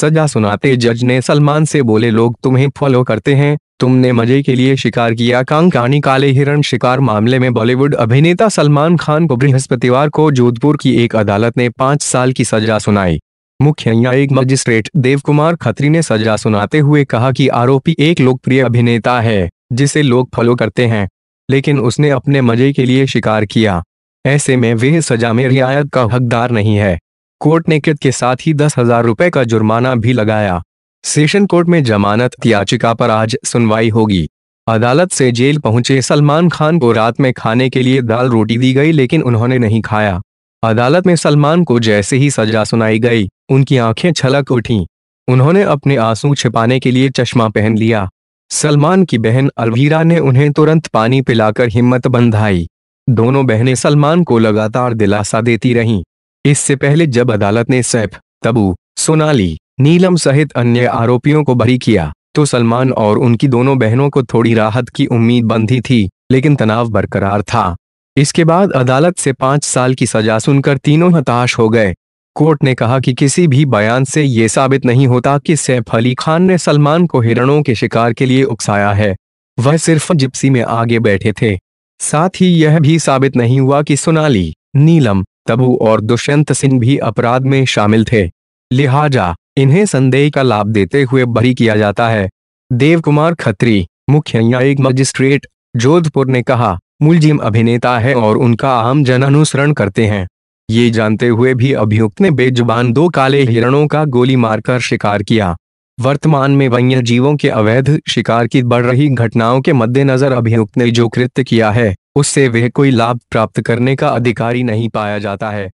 सजा सुनाते जज ने सलमान से बोले लोग तुम्हें फॉलो करते हैं तुमने मजे के लिए शिकार किया कांकानी काले हिरण शिकार मामले में बॉलीवुड अभिनेता सलमान खान को बृहस्पतिवार को जोधपुर की एक अदालत ने पांच साल की सजा सुनाई मुख्य न्यायिक मजिस्ट्रेट देव कुमार खत्री ने सजा सुनाते हुए कहा कि आरोपी एक लोकप्रिय अभिनेता है जिसे लोग फॉलो करते हैं लेकिन उसने अपने मजे के लिए शिकार किया ऐसे में वह सजा में रियायत का हकदार नहीं है कोर्ट ने किट के साथ ही दस हजार रुपए का जुर्माना भी लगाया सेशन कोर्ट में जमानत याचिका पर आज सुनवाई होगी अदालत से जेल पहुंचे सलमान खान को रात में खाने के लिए दाल रोटी दी गई लेकिन उन्होंने नहीं खाया अदालत में सलमान को जैसे ही सजा सुनाई गई उनकी आंखें छलक उठीं उन्होंने अपने आंसू छिपाने के लिए चश्मा पहन लिया सलमान की बहन अलवीरा ने उन्हें तुरंत पानी पिलाकर हिम्मत बंधाई दोनों बहनें सलमान को लगातार दिलासा देती रहीं इससे पहले जब अदालत ने सैफ तबू सोनाली नीलम सहित अन्य आरोपियों को बरी किया तो सलमान और उनकी दोनों बहनों को थोड़ी राहत की उम्मीद बंधी थी लेकिन तनाव बरकरार था इसके बाद अदालत से पांच साल की सजा सुनकर तीनों हताश हो गए कोर्ट ने कहा कि किसी भी बयान से ये साबित नहीं होता कि सैफ अली खान ने सलमान को हिरणों के शिकार के लिए उकसाया है वह सिर्फ जिप्सी में आगे बैठे थे साथ ही यह भी साबित नहीं हुआ कि सोनाली नीलम तबु और दुष्यंत सिंह भी अपराध में शामिल थे लिहाजा इन्हें संदेह का लाभ देते हुए बरी किया जाता है देव कुमार खत्री मुख्य न्यायिक मजिस्ट्रेट जोधपुर ने कहा मुलजिम अभिनेता है और उनका आम जन अनुसरण करते हैं ये जानते हुए भी अभियुक्त ने बेजुबान दो काले हिरणों का गोली मारकर शिकार किया वर्तमान में वन्य जीवों के अवैध शिकार की बढ़ रही घटनाओं के मद्देनजर अभियुक्त ने जो कृत्य किया है उससे वह कोई लाभ प्राप्त करने का अधिकारी नहीं पाया जाता है